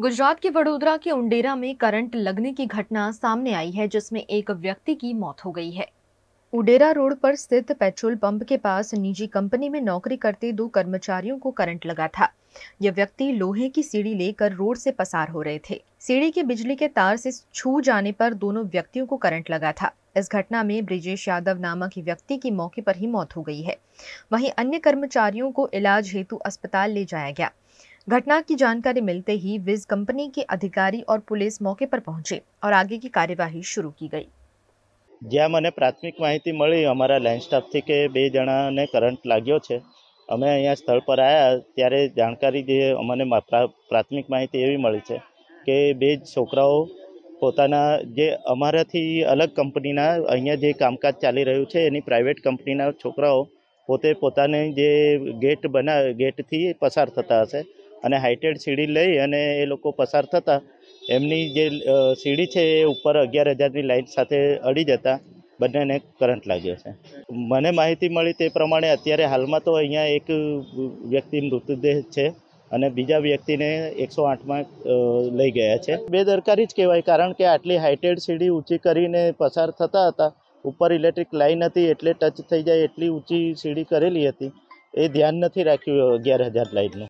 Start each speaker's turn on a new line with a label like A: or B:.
A: गुजरात के वडोदरा के उंडेरा में करंट लगने की घटना सामने आई है जिसमें एक व्यक्ति की मौत हो गई है उडेरा रोड पर स्थित पेट्रोल पंप के पास निजी कंपनी में नौकरी करते दो कर्मचारियों को करंट लगा था यह व्यक्ति लोहे की सीढ़ी लेकर रोड से पसार हो रहे थे सीढ़ी के बिजली के तार से छू जाने पर दोनों व्यक्तियों को करंट लगा था इस घटना में ब्रिजेश यादव नामक व्यक्ति की मौके पर ही मौत हो गई है वहीं अन्य कर्मचारियों को इलाज हेतु अस्पताल ले जाया गया घटना की जानकारी मिलते ही विज़ कंपनी के अधिकारी और पुलिस मौके पर पहुंचे और आगे की कार्यवाही शुरू की गई।
B: जेम ने प्राथमिक माहिती मिली हमारा लाइन स्टाफ थी के 2 जना ने करंट लागयो छे। અમે અહીંયા સ્થળ પર આયા ત્યારે જાણકારી જે અમને પ્રાથમિક માહિતી આવી મળી છે કે બે છોકરાઓ પોતાને જે અમારા થી અલગ કંપનીના અહીંયા જે કામકાજ ચાલી રહ્યો છે એની પ્રાઇવેટ કંપનીના છોકરાઓ પોતે પોતાને જે ગેટ બના ગેટ થી પસાર થતા હતા છે। અને હાઇટેડ સીડી લઈ અને એ લોકો પસાર થતા એમની જે સીડી છે એ ઉપર અગિયાર હજારની લાઇટ સાથે અડી જતા બંનેને કરંટ લાગ્યો છે મને માહિતી મળી તે પ્રમાણે અત્યારે હાલમાં તો અહીંયા એક વ્યક્તિ મૃતદેહ છે અને બીજા વ્યક્તિને એકસો આઠમાં લઈ ગયા છે બેદરકારી જ કહેવાય કારણ કે આટલી હાઇટેડ સીડી ઊંચી કરીને પસાર થતા હતા ઉપર ઇલેક્ટ્રિક લાઇન હતી એટલે ટચ થઈ જાય એટલી ઊંચી સીડી કરેલી હતી એ ધ્યાન નથી રાખ્યું અગિયાર હજાર લાઇટનું